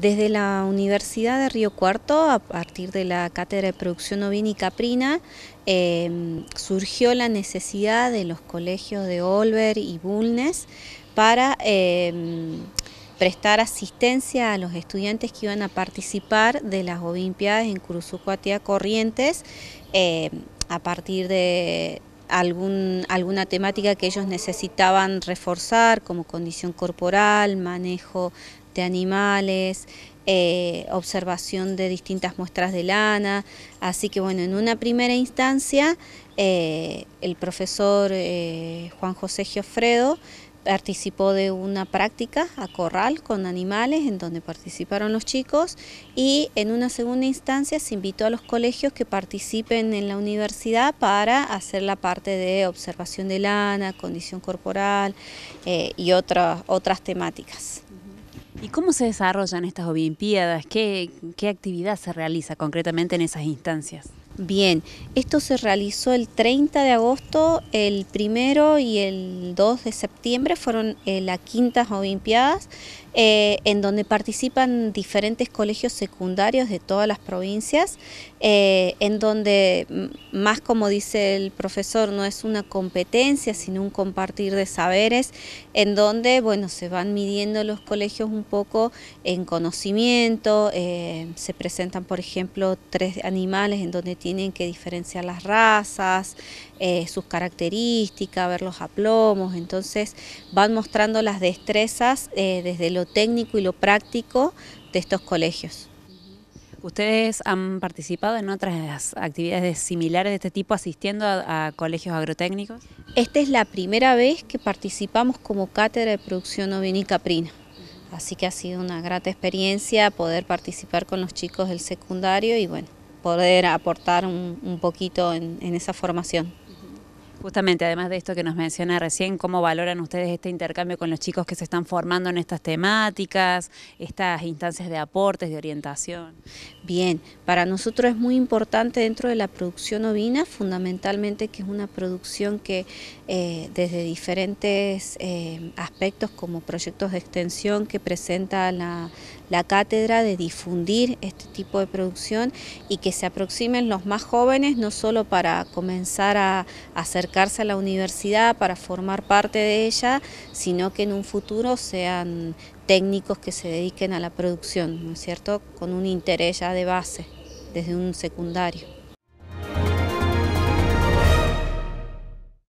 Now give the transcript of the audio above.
Desde la Universidad de Río Cuarto, a partir de la Cátedra de Producción Ovina y Caprina, em, surgió la necesidad de los colegios de Olver y Bulnes para em, prestar asistencia a los estudiantes que iban a participar de las Olimpiadas en Curuzucuatia Corrientes em, a partir de, alguna temática que ellos necesitaban reforzar, como condición corporal, manejo de animales, eh, observación de distintas muestras de lana. Así que bueno, en una primera instancia, eh, el profesor eh, Juan José Giofredo participó de una práctica a corral con animales en donde participaron los chicos y en una segunda instancia se invitó a los colegios que participen en la universidad para hacer la parte de observación de lana, condición corporal eh, y otras otras temáticas. ¿Y cómo se desarrollan estas Olimpiadas? ¿Qué actividad se realiza concretamente en esas instancias? Bien, esto se realizó el 30 de agosto, el primero y el 2 de septiembre fueron eh, las quintas olimpiadas eh, en donde participan diferentes colegios secundarios de todas las provincias, eh, en donde mm, más como dice el profesor no es una competencia sino un compartir de saberes, en donde bueno se van midiendo los colegios un poco en conocimiento, se presentan por ejemplo tres animales en donde tienen tienen que diferenciar las razas, eh, sus características, ver los aplomos, entonces van mostrando las destrezas eh, desde lo técnico y lo práctico de estos colegios. ¿Ustedes han participado en otras actividades similares de este tipo asistiendo a, colegios agrotécnicos? Esta es la primera vez que participamos como cátedra de producción ovina y caprina. Así que ha sido una grata experiencia poder participar con los chicos del secundario y bueno, poder aportar un, poquito en, en esa formación. Justamente, además de esto que nos menciona recién, ¿cómo valoran ustedes este intercambio con los chicos que se están formando en estas temáticas, estas instancias de aportes, de orientación? Bien, para nosotros es muy importante dentro de la producción ovina, fundamentalmente que es una producción que eh, desde diferentes eh, aspectos como proyectos de extensión que presenta la, la, cátedra de difundir este tipo de producción y que se aproximen los más jóvenes, no solo para comenzar a acercarse a la universidad, para formar parte de ella, sino que en un futuro sean técnicos que se dediquen a la producción, ¿no es cierto?, con un interés ya de base, desde un secundario.